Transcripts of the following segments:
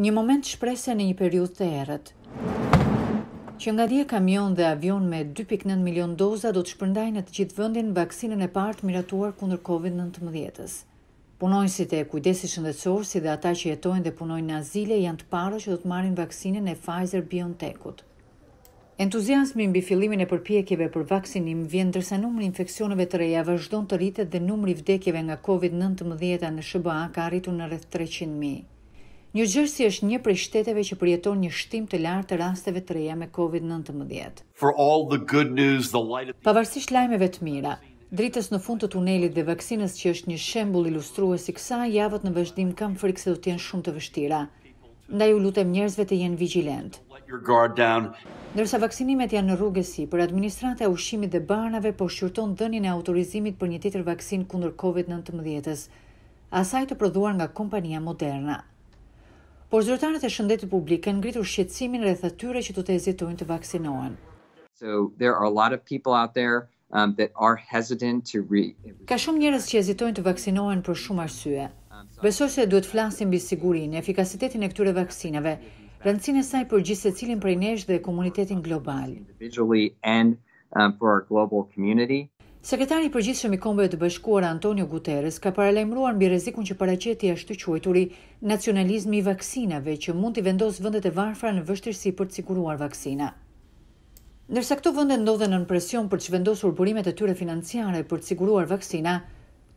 një moment shpresë në një periudhë të errët. Që nga dje kamion dhe avion me 2.9 milion doza do të shpërndajnë në të gjithë vendin vaksinën e parë të miratuar kundër COVID-19-s. Punonjësit e kujdesit shëndetësor si dhe ata që jetojnë dhe punojnë në azile janë të parë që do të marrin vaksinën e Pfizer BioNTech-ut. Entuziazmi mbi fillimin e përpjekjeve për vaksinim vjen ndërsa numri infeksioneve të reja vazhdon të rritet dhe numri vdekjeve nga COVID-19 në SBA ka arritur në rreth 300 mijë. New Jersey është një prej shteteve që përjeton një shtim të lartë të rasteve të reja me COVID-19. Pavarësisht lajmeve të mira, dritës në fund të tunelit dhe vaksinës që është një shembull ilustrues i kësaj javët në vazhdim kam frikë se do të shumë të vështira. Ndaj u lutem njerëzve të jenë vigjilent. Ndërsa vaksinimet janë në rrugësi për administrate e ushqimit dhe barnave, po shqyrton dhënin e autorizimit për një tjetër vaksin kundër covid 19 asaj të prodhuar nga kompania Moderna por zyrtarët e shëndetit publik kanë ngritur shqetësimin rreth atyre që do të hezitojnë të vaksinohen. So there are a lot of people out there um that are hesitant to re Ka shumë njerëz që hezitojnë të vaksinohen për shumë arsye. Um, Besoj se duhet flasim mbi sigurinë, efikasitetin e këtyre vaksinave, rëndësinë e saj për gjithë secilin prej nesh dhe komunitetin global. Sekretari i përgjithshëm i Kombeve të Bashkuara Antonio Guterres ka paralajmëruar mbi rrezikun që paraqet ashtu quajturi nacionalizmi i vaksinave që mund të vendos vendet e varfra në vështirësi për të siguruar vaksina. Ndërsa këto vende ndodhen në presion për të zhvendosur burimet e tyre financiare për të siguruar vaksina,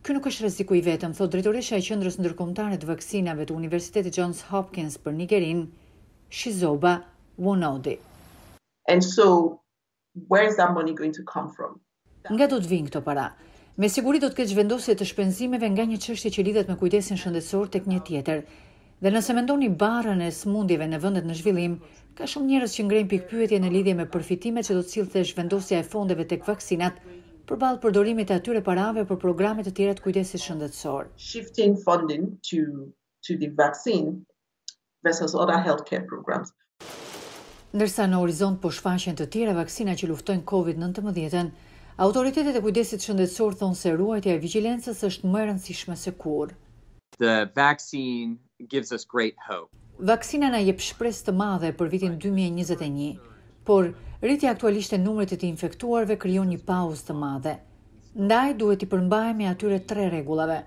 ky nuk është rreziku i vetëm, thot drejtoresha e Qendrës Ndërkombëtare të Vaksinave të Universitetit Johns Hopkins për Nigerin, Shizoba Wonodi. And so where is that money going to come from? Nga do të vinë këto para? Me siguri do të këtë zhvendosje të shpenzimeve nga një qështje që lidhet me kujdesin shëndetësor të kënjë tjetër. Dhe nëse mendoni barën e smundjeve në vëndet në zhvillim, ka shumë njërës që ngrejnë pikpyetje në lidhje me përfitime që do të cilë të zhvendosja e fondeve të këvaksinat për balë përdorimit e atyre parave për programet të tjera të kujdesit shëndetësor. Shifting funding to, the vaccine versus other healthcare programs. Ndërsa në horizont po shfaqen të tjera vaksina që luftojnë COVID-19, Autoritetet e kujdesit shëndetësor thonë se ruajtja e vigjilencës është më e rëndësishme se kur. The vaccine gives us great hope. Vaksina na jep shpresë të madhe për vitin 2021, por rritja aktualisht e numrit të, të infektuarve krijon një pauzë të madhe. Ndaj duhet të përmbajemi atyre tre rregullave: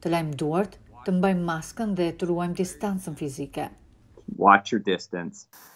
të lajmë duart, të mbajmë maskën dhe të ruajmë distancën fizike. Watch your distance.